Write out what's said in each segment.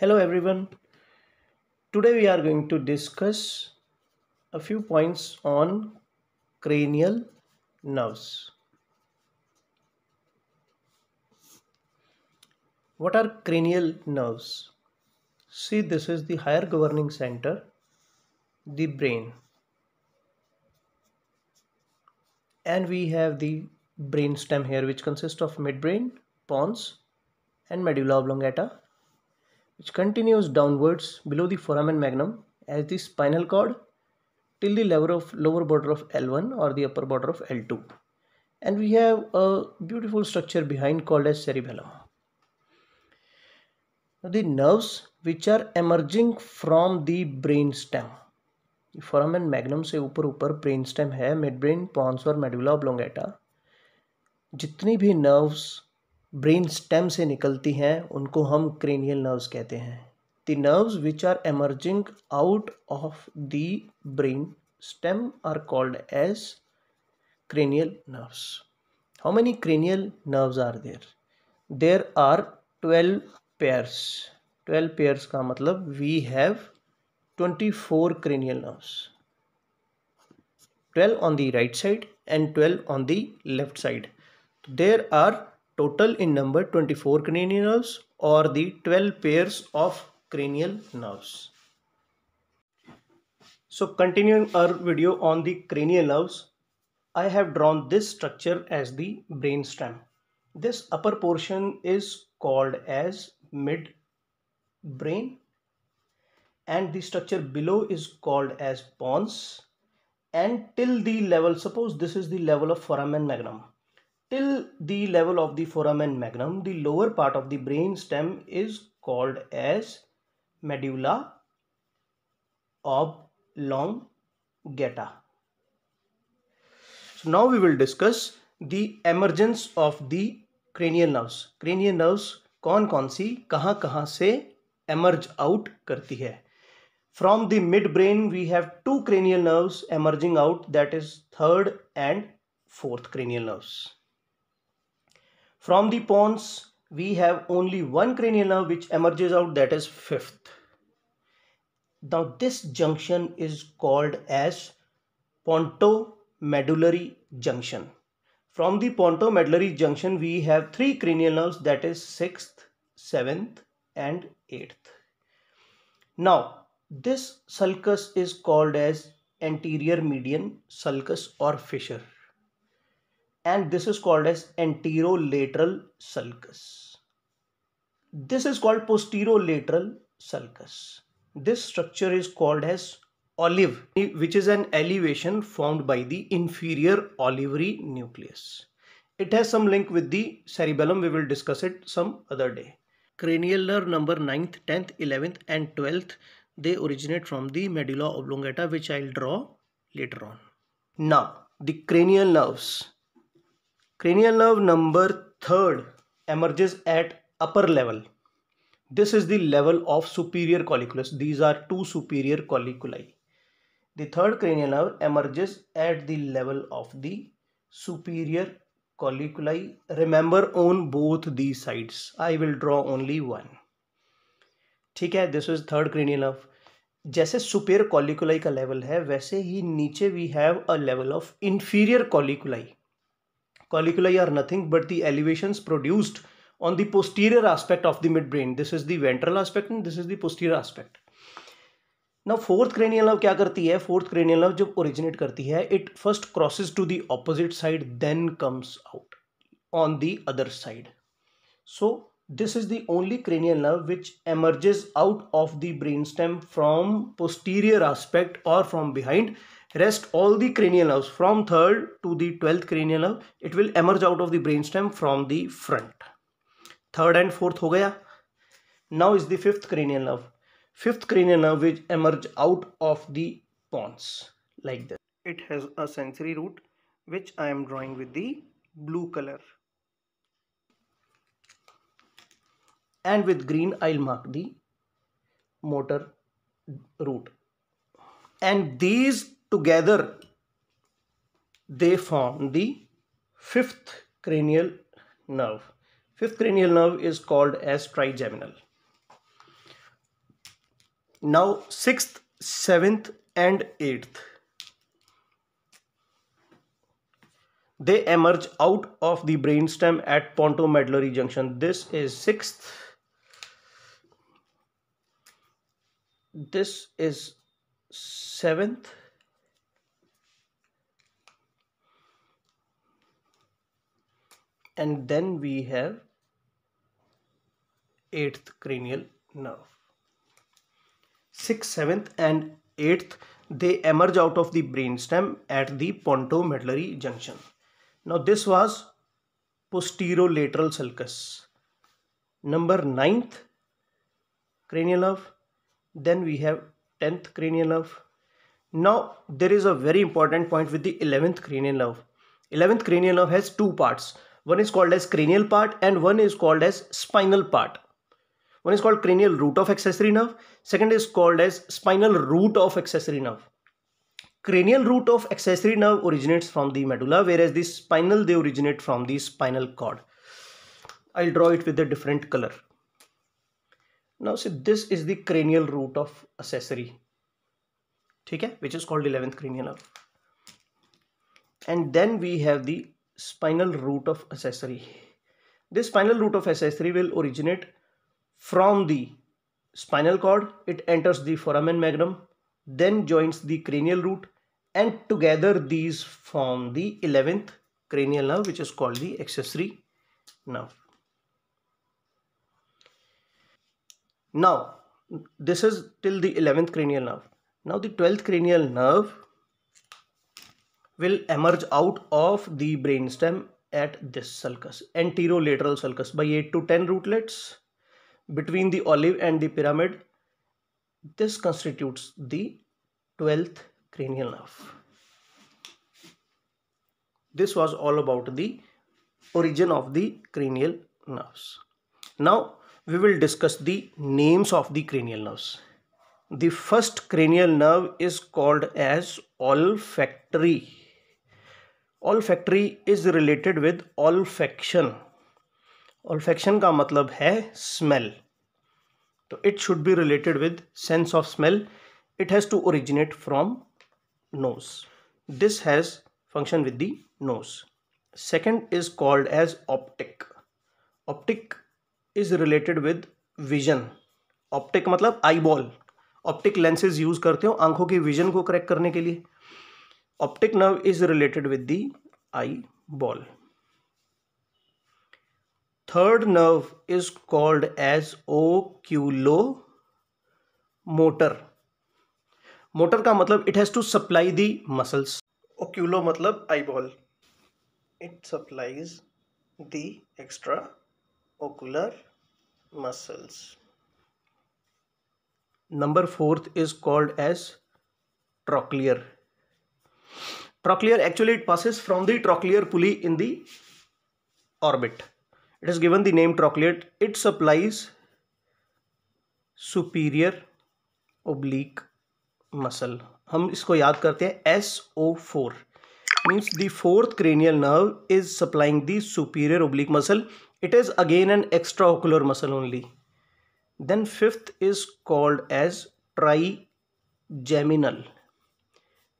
Hello everyone. Today we are going to discuss a few points on cranial nerves. What are cranial nerves? See this is the higher governing center, the brain. And we have the brainstem here which consists of midbrain, pons and medulla oblongata which continues downwards below the foramen magnum as the spinal cord till the level of lower border of L1 or the upper border of L2. And we have a beautiful structure behind called as cerebellum. the nerves which are emerging from the brain stem. Foramen magnum से upper upper brain stem है midbrain pons pons और medulla oblongata जितनी भी brain stem से निकलती हैं उनको हम क्रेनियल नर्व्स कहते हैं the nerves which are emerging out of the brain stem are called as cranial nerves how many cranial nerves are there there are twelve pairs twelve pairs का मतलब we have twenty four cranial nerves twelve on the right side and twelve on the left side there are total in number 24 cranial nerves or the 12 pairs of cranial nerves. So continuing our video on the cranial nerves, I have drawn this structure as the brainstem. This upper portion is called as mid brain and the structure below is called as pons and till the level suppose this is the level of foramen magnum till the level of the foramen magnum the lower part of the brain stem is called as medulla oblongata so now we will discuss the emergence of the cranial nerves cranial nerves kon kon si kahan kahan se emerge out karti hai from the midbrain we have two cranial nerves emerging out that is third and fourth cranial nerves From the pons, we have only one cranial nerve which emerges out that is fifth. Now this junction is called as pontomedullary junction. From the pontomedullary junction we have three cranial nerves that is sixth, seventh and eighth. Now this sulcus is called as anterior median sulcus or fissure and this is called as anterolateral sulcus. This is called posterolateral sulcus. This structure is called as olive which is an elevation formed by the inferior olivary nucleus. It has some link with the cerebellum. We will discuss it some other day. Cranial nerve number 9th, 10th, 11th and 12th they originate from the medulla oblongata which I'll draw later on. Now the cranial nerves cranial nerve number 3rd emerges at upper level this is the level of superior colliculus these are two superior colliculi the third cranial nerve emerges at the level of the superior colliculi remember on both these sides i will draw only one ठीक है this is third cranial nerve जैसे superior colliculi का level है वैसे ही नीचे we have a level of inferior colliculi colliculi are nothing but the elevations produced on the posterior aspect of the midbrain. This is the ventral aspect and this is the posterior aspect. Now fourth cranial nerve क्या करती है Fourth cranial nerve जब originate करती it first crosses to the opposite side then comes out on the other side. So this is the only cranial nerve which emerges out of the brainstem from posterior aspect or from behind rest all the cranial nerves from third to the 12th cranial nerve it will emerge out of the brainstem from the front third and fourth ho gaya now is the fifth cranial nerve fifth cranial nerve which emerge out of the pons like this it has a sensory root which i am drawing with the blue color and with green i'll mark the motor root and these Together, they form the fifth cranial nerve. Fifth cranial nerve is called as trigeminal. Now, sixth, seventh, and eighth. They emerge out of the brainstem at pontomedullary junction. This is sixth. This is seventh. and then we have eighth cranial nerve sixth seventh and eighth they emerge out of the brainstem at the pontomedullary junction now this was posterolateral sulcus number ninth cranial nerve then we have 10th cranial nerve now there is a very important point with the 11th cranial nerve 11th cranial nerve has two parts one is called as cranial part and one is called as spinal part. One is called cranial root of accessory nerve. Second is called as spinal root of accessory nerve. Cranial root of accessory nerve originates from the medulla whereas the spinal they originate from the spinal cord. I'll draw it with a different color. Now see this is the cranial root of accessory. Okay, which is called 11th cranial nerve. And then we have the spinal root of accessory. This spinal root of accessory will originate from the spinal cord. It enters the foramen magnum, then joins the cranial root and together these form the 11th cranial nerve which is called the accessory nerve. Now this is till the 11th cranial nerve. Now the 12th cranial nerve will emerge out of the brainstem at this sulcus, anterolateral sulcus by 8 to 10 rootlets between the olive and the pyramid. This constitutes the 12th cranial nerve. This was all about the origin of the cranial nerves. Now we will discuss the names of the cranial nerves. The first cranial nerve is called as olfactory olfactory is related with olfaction olfaction का मतलब है smell तो it should be related with sense of smell it has to originate from nose this has function with the nose second is called as optic optic is related with vision optic मतलब eye ball optic lenses use करते हो आंखों की vision को correct करने के लिए optic nerve is related with the eye ball third nerve is called as oculomotor motor का मतलब it has to supply the muscles oculo मतलब eye ball it supplies the extra ocular muscles number fourth is called as trochlear Trochlear actually it passes from the trochlear pulley in the orbit. It is given the name trochlear. It supplies superior oblique muscle. हम इसको याद करते हैं S O four means the fourth cranial nerve is supplying the superior oblique muscle it is again an extraocular muscle only then fifth is called as trigeminal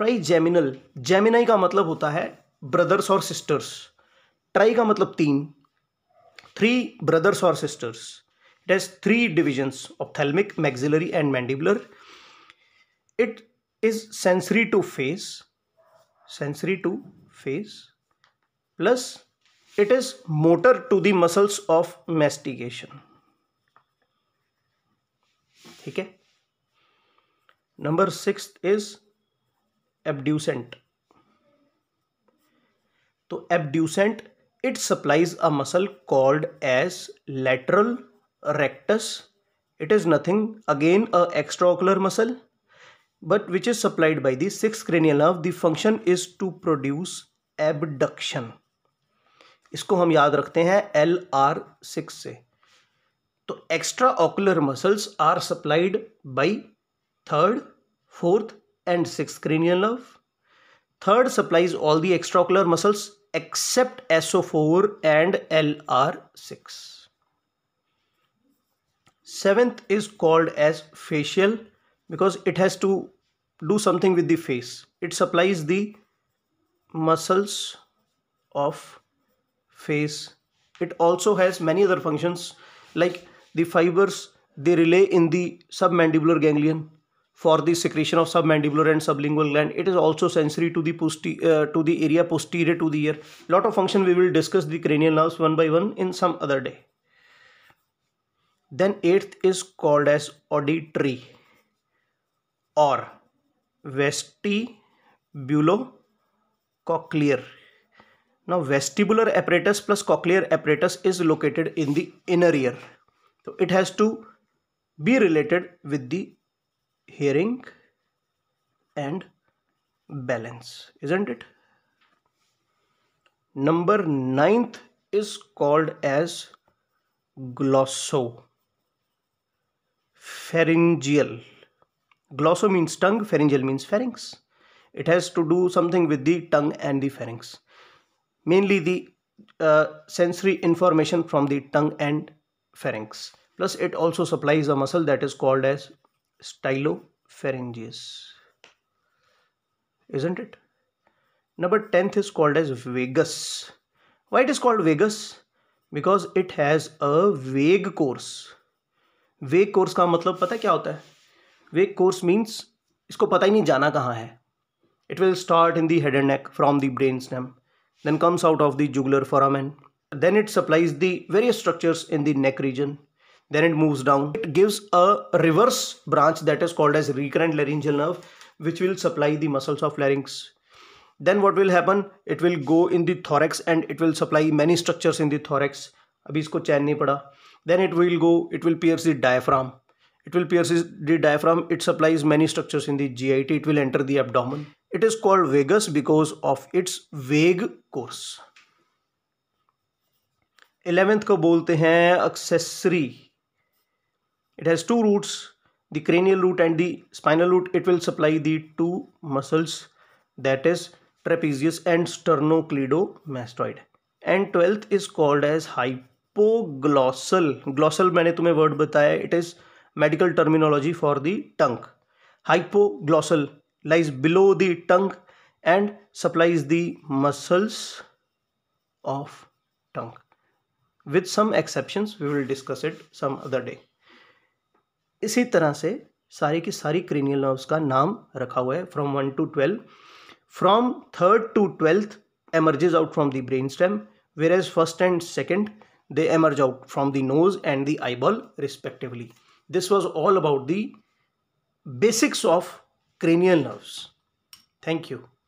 trigeminal gemini का मतलब होता है brothers और sisters try का मतलब तीन three brothers और sisters it has three divisions ophthalmic maxillary and mandibular it is sensory to face sensory to face plus it is motor to the muscles of mastication ठीक है number six is abducent तो abducent it supplies a muscle called as lateral rectus it is nothing again a extraocular muscle but which is supplied by the six cranial nerve the function is to produce abduction इसको हम याद रखते हैं L R six से तो extra ocular muscles are supplied by third fourth and sixth cranial nerve. Third supplies all the extraocular muscles except SO4 and LR6. Seventh is called as facial because it has to do something with the face. It supplies the muscles of face. It also has many other functions like the fibers they relay in the submandibular ganglion for the secretion of submandibular and sublingual gland. It is also sensory to the uh, to the area posterior to the ear. Lot of function we will discuss the cranial nerves one by one in some other day. Then eighth is called as auditory or vestibulocochlear. Now vestibular apparatus plus cochlear apparatus is located in the inner ear. So it has to be related with the hearing and balance isn't it number ninth is called as glossopharyngeal glosso means tongue pharyngeal means pharynx it has to do something with the tongue and the pharynx mainly the uh, sensory information from the tongue and pharynx plus it also supplies a muscle that is called as stylopharyngeus isn't it number 10th is called as vagus why it is called vagus because it has a vague course vague course का मतलब पता है क्या होता है vague course means इसको पता ही नहीं जाना कहाँ है it will start in the head and neck from the brain stem then comes out of the jugular foramen then it supplies the various structures in the neck region then it moves down it gives a reverse branch that is called as recurrent laryngeal nerve which will supply the muscles of larynx then what will happen it will go in the thorax and it will supply many structures in the thorax abhi isko chain nahi pada then it will go it will pierce the diaphragm it will pierce the diaphragm it supplies many structures in the git it will enter the abdomen it is called vagus because of its vague course 11th ko bolte hain accessory It has two roots, the cranial root and the spinal root. It will supply the two muscles that is trapezius and sternocleidomastoid. And 12th is called as hypoglossal. Glossal मैंने तुम्हें word It is medical terminology for the tongue. Hypoglossal lies below the tongue and supplies the muscles of tongue with some exceptions we will discuss it some other day इसी तरह से सारे की सारी cranial nerves का नाम रखा हुआ है from one to twelve from third to twelfth emerges out from the brain stem where as first and second they emerge out from the nose and the eyeball respectively this was all about the basics of cranial nerves thank you